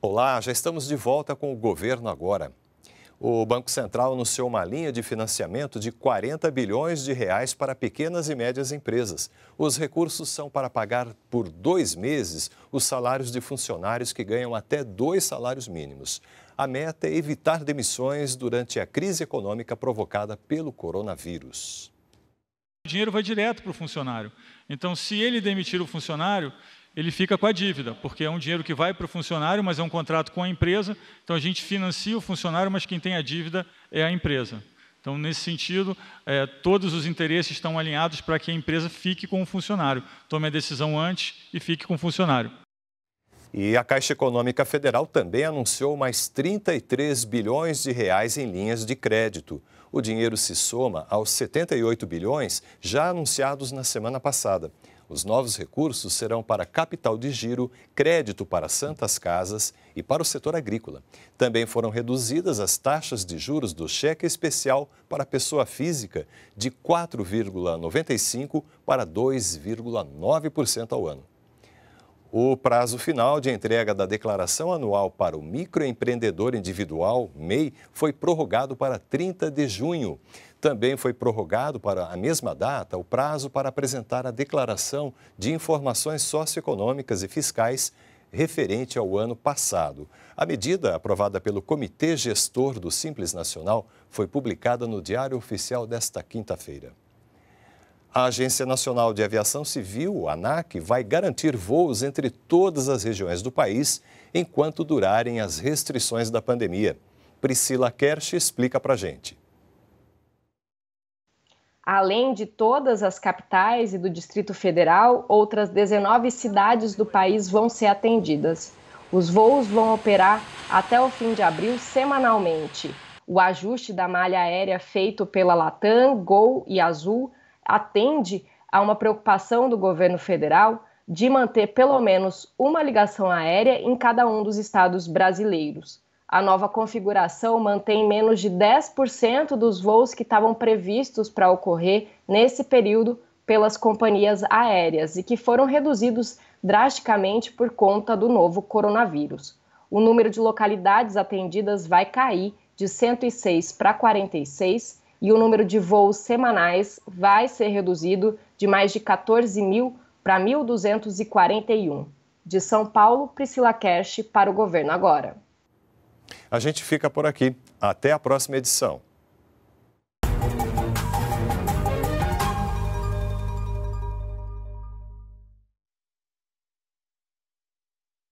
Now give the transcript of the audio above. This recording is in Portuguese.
Olá, já estamos de volta com o governo agora. O Banco Central anunciou uma linha de financiamento de 40 bilhões de reais para pequenas e médias empresas. Os recursos são para pagar por dois meses os salários de funcionários que ganham até dois salários mínimos. A meta é evitar demissões durante a crise econômica provocada pelo coronavírus o dinheiro vai direto para o funcionário. Então, se ele demitir o funcionário, ele fica com a dívida, porque é um dinheiro que vai para o funcionário, mas é um contrato com a empresa. Então, a gente financia o funcionário, mas quem tem a dívida é a empresa. Então, nesse sentido, é, todos os interesses estão alinhados para que a empresa fique com o funcionário, tome a decisão antes e fique com o funcionário. E a Caixa Econômica Federal também anunciou mais 33 bilhões de reais em linhas de crédito. O dinheiro se soma aos 78 bilhões já anunciados na semana passada. Os novos recursos serão para capital de giro, crédito para santas casas e para o setor agrícola. Também foram reduzidas as taxas de juros do cheque especial para pessoa física de 4,95% para 2,9% ao ano. O prazo final de entrega da declaração anual para o microempreendedor individual, MEI, foi prorrogado para 30 de junho. Também foi prorrogado para a mesma data o prazo para apresentar a declaração de informações socioeconômicas e fiscais referente ao ano passado. A medida, aprovada pelo Comitê Gestor do Simples Nacional, foi publicada no Diário Oficial desta quinta-feira. A Agência Nacional de Aviação Civil, ANAC, vai garantir voos entre todas as regiões do país enquanto durarem as restrições da pandemia. Priscila Kersh explica para gente. Além de todas as capitais e do Distrito Federal, outras 19 cidades do país vão ser atendidas. Os voos vão operar até o fim de abril semanalmente. O ajuste da malha aérea feito pela Latam, Gol e Azul atende a uma preocupação do governo federal de manter pelo menos uma ligação aérea em cada um dos estados brasileiros. A nova configuração mantém menos de 10% dos voos que estavam previstos para ocorrer nesse período pelas companhias aéreas e que foram reduzidos drasticamente por conta do novo coronavírus. O número de localidades atendidas vai cair de 106 para 46 e o número de voos semanais vai ser reduzido de mais de 14 mil para 1.241. De São Paulo, Priscila Kersh para o Governo Agora. A gente fica por aqui. Até a próxima edição.